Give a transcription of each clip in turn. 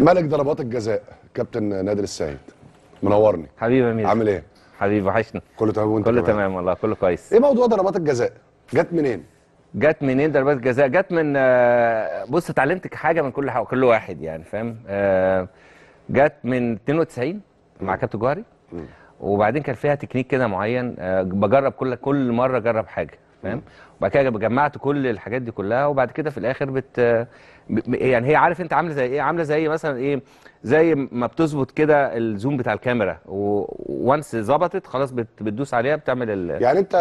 ملك ضربات الجزاء كابتن نادر السعيد منورني حبيبي امير عامل ايه حبيبي وحشني كله تمام وانت كله تمام والله كله كويس ايه موضوع ضربات الجزاء جت منين جت منين ضربات الجزاء جت من آه، بص اتعلمت حاجه من كل حاجة كل واحد يعني فاهم آه، جت من 92 مع كابتن جوهري وبعدين كان فيها تكنيك كده معين آه، بجرب كل كل مره اجرب حاجه فاهم وبعد كده جمعت كل الحاجات دي كلها وبعد كده في الاخر بت يعني هي عارف انت عامله زي ايه عامله زي مثلا ايه زي ما بتظبط كده الزوم بتاع الكاميرا وونس ظبطت خلاص بت... بتدوس عليها بتعمل ال... يعني انت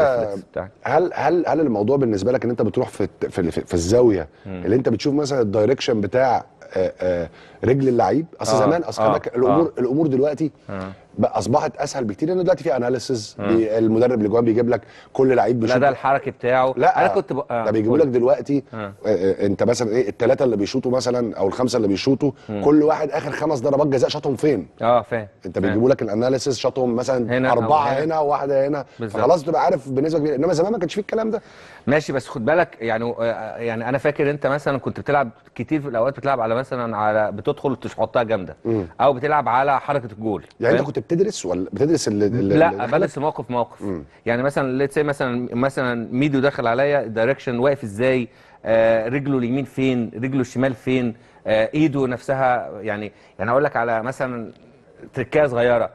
هل هل هل الموضوع بالنسبه لك ان انت بتروح في في, في الزاويه مم. اللي انت بتشوف مثلا الدايركشن بتاع آآ آآ رجل اللعيب اصل آه زمان اصل آه الامور آه الامور دلوقتي آه اصبحت اسهل بكتير لان دلوقتي في اناليسز المدرب اللي جواه بيجيب لك كل لعيب بيشوط لا ده الحركي بتاعه لا انا كنت ب... آه. ده بيجيبوا لك دلوقتي آه،, آه. انت مثلا ايه الثلاثه اللي بيشوطوا مثلا او الخمسه اللي بيشوطوا كل واحد اخر خمس ضربات جزاء شاطهم فين اه فاهم انت بيجيبوا لك الاناليسز شاطهم مثلا هنا اربعه هنا, هنا وواحده هنا خلاص تبقى عارف بنسبه كبيره انما زمان ما كانش فيه الكلام ده ماشي بس خد بالك يعني آه، آه، يعني انا فاكر انت مثلا كنت بتلعب كتير في الاوقات بتلعب على مثلا على بتدخل تحطها جامده او بتلعب على حركه الجول يعني انت كنت بتدرس ولا بتدرس ال ال لا آه، بدرس موقف موقف مم. يعني مثلا ليتس مثلا مثلا ميدو دخل عليا دايركشن واقف ازاي آه رجله اليمين فين رجله الشمال فين آه ايده نفسها يعني يعني اقول لك على مثلا تركيه صغيره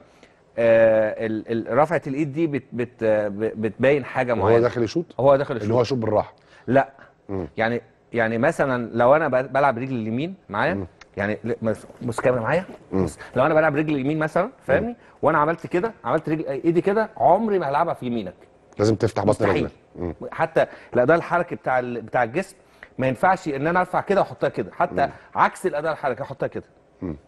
آه رفعه الايد دي بت بت بتبين حاجه معينه هو داخل يشوط هو داخل يشوط اللي هو يشوط بالراحه لا مم. يعني يعني مثلا لو انا بلعب رجلي اليمين معايا يعني بص كاميرا معايا لو انا بلعب رجل يمين مثلا فاهمني وانا عملت كده عملت رجل ايدي كده عمري ما هلعبها في يمينك لازم تفتح بطن رجلك حتى الاداء الحركي بتاع ال... بتاع الجسم ما ينفعش ان انا ارفع كده واحطها كده حتى مم. عكس الاداء الحركي احطها كده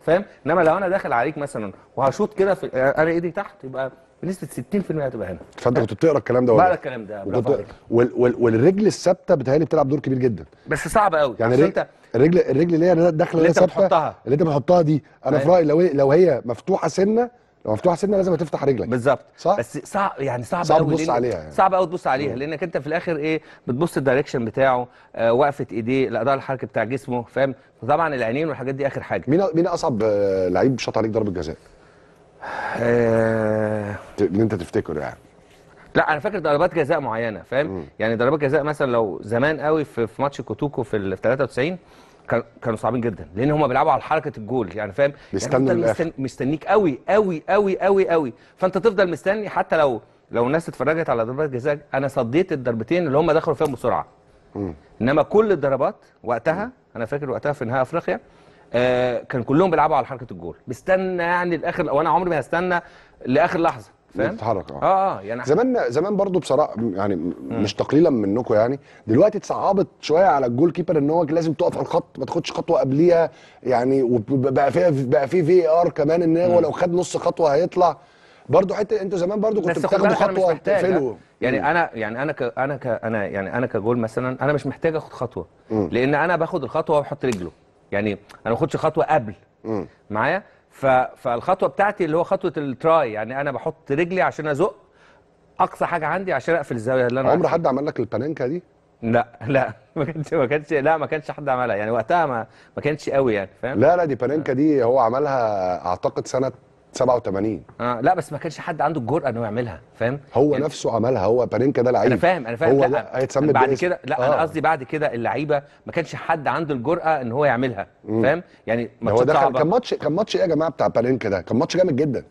فاهم انما لو انا داخل عليك مثلا وهشوط كده في انا ايدي تحت يبقى بنسبه 60% هتبقى هنا فانت كنت بتقرا الكلام ده ولا بقرا الكلام ده وكنت... وال... وال... والرجل الثابته بتهيألي بتلعب دور كبير جدا بس صعب قوي يعني رج... انت الرجل الرجل اللي هي داخله اللي انت بتحطها اللي انت بتحطها دي انا في أيوه. رايي لو هي... لو هي مفتوحه سنه لو مفتوحه سنه لازم تفتح رجلك بالظبط صح بس صعب يعني صعب, صعب قوي تبص عليها يعني. صعب قوي تبص عليها لانك انت في الاخر ايه بتبص الدايركشن بتاعه آه وقفه ايديه الاداء الحركي بتاع جسمه فاهم فطبعا العينين والحاجات دي اخر حاجه مين مين اصعب آه، لعيب شاط عليك ضربه جزاء آه انت تفتكره يعني لا انا فاكر ضربات جزاء معينه فاهم يعني ضربات جزاء مثلا لو زمان قوي في, في ماتش كوتوكو في 93 كانوا صعبين جدا لان هم بيلعبوا على حركه الجول يعني فاهم يعني مستن... مستنيك قوي قوي قوي قوي قوي فانت تفضل مستني حتى لو لو الناس اتفرجت على ضربات جزاء انا صديت الضربتين اللي هم دخلوا فيهم بسرعه مم. انما كل الضربات وقتها مم. انا فاكر وقتها في نهائي افريقيا آه، كان كلهم بيلعبوا على حركه الجول مستنى يعني لاخر وانا عمري ما هستنى لاخر لحظه فاهم آه. اه اه يعني زمان زمان برضو بصراحه يعني مش تقليلا منكم يعني دلوقتي اتصعبت شويه على الجول كيبر ان هو لازم تقف على الخط ما تاخدش خطوه قبليها يعني وبقى فيها بقى في في ار كمان ان هو لو خد نص خطوه هيطلع برضو حته انتوا زمان برضو كنتوا بتاخدوا خطوه آه. تقفلوا يعني مم. انا يعني انا ك انا ك انا يعني انا كجول مثلا انا مش محتاج اخد خطوه مم. لان انا باخد الخطوه واحط رجله يعني انا ما باخدش خطوه قبل معايا فالخطوه بتاعتي اللي هو خطوه التراي يعني انا بحط رجلي عشان ازق اقصى حاجه عندي عشان اقفل الزاويه اللي انا عمر حد عمل لك البلانكا دي لا لا ما كانش ما كانش لا ما كانش حد عملها يعني وقتها ما ما كانش قوي يعني فاهم لا لا دي بلانكا دي هو عملها اعتقد سنه 87 اه لا بس ما كانش حد عنده الجرأه انه يعملها فاهم هو يعني نفسه عملها هو بارينكا ده لعيب انا فاهم انا فاهم هو لا هيتسمى بعد كده لا آه. انا قصدي بعد كده اللعيبه ما كانش حد عنده الجرأه ان هو يعملها فاهم يعني هو ده كان ماتش كان ماتش ايه يا جماعه بتاع بارينكا ده كان ماتش جامد جدا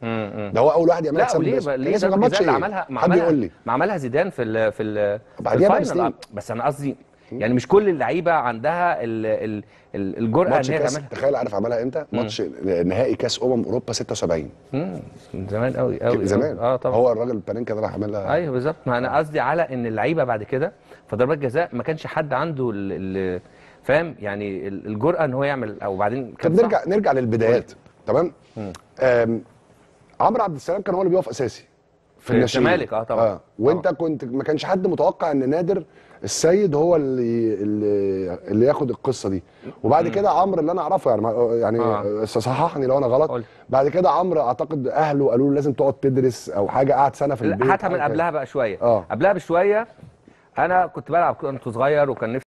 ده هو اول واحد يعملها تسمى ليه ليه كان ماتش ايه عملها ما عملها زيدان في ال في ال بعديها بس انا قصدي يعني مش كل اللعيبه عندها الجرأه ان هي تعملها تخيل عارف عملها امتى؟ ماتش نهائي كاس امم اوروبا 76 امم زمان قوي قوي زمان اه طبعا هو الراجل البانينكا ده راح عملها ايوه بالظبط ما انا قصدي على ان اللعيبه بعد كده في ضربات جزاء ما كانش حد عنده فاهم يعني الجرأه ان هو يعمل او بعدين طب نرجع نرجع للبدايات تمام عمرو عبد السلام كان هو اللي بيقف اساسي في الزمالك اه طبعا آه. وانت طبعا. كنت ما كانش حد متوقع ان نادر السيد هو اللي اللي, اللي ياخد القصه دي وبعد كده عمرو اللي انا اعرفه يعني يعني آه. صححني لو انا غلط قول. بعد كده عمرو اعتقد اهله قالوا له لازم تقعد تدرس او حاجه قعد سنه في البيت حتى من قبلها بقى شويه آه. قبلها بشويه انا كنت بلعب كنت صغير وكان نفسي